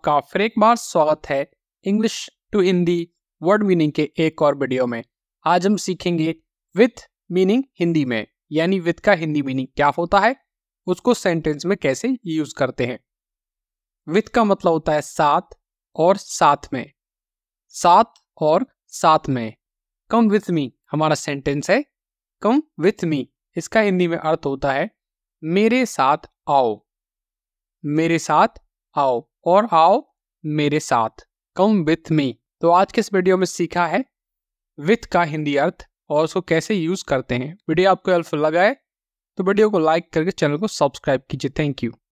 आपका फिर एक बार स्वागत है English to Hindi word meaning के एक और वीडियो में आज हम सीखेंगे विथ मीनिंग हिंदी में यानी विथ का हिंदी मीनिंग क्या होता है उसको सेंटेंस में कैसे यूज करते हैं विथ का मतलब होता है साथ और साथ में साथ और साथ में कम विथ मी हमारा सेंटेंस है कम विथ मी इसका हिंदी में अर्थ होता है मेरे साथ आओ मेरे साथ आओ और आओ मेरे साथ कम विथ मी तो आज के इस वीडियो में सीखा है विथ का हिंदी अर्थ और उसको कैसे यूज़ करते हैं वीडियो आपको हेल्पफुल लगा है तो वीडियो को लाइक करके चैनल को सब्सक्राइब कीजिए थैंक यू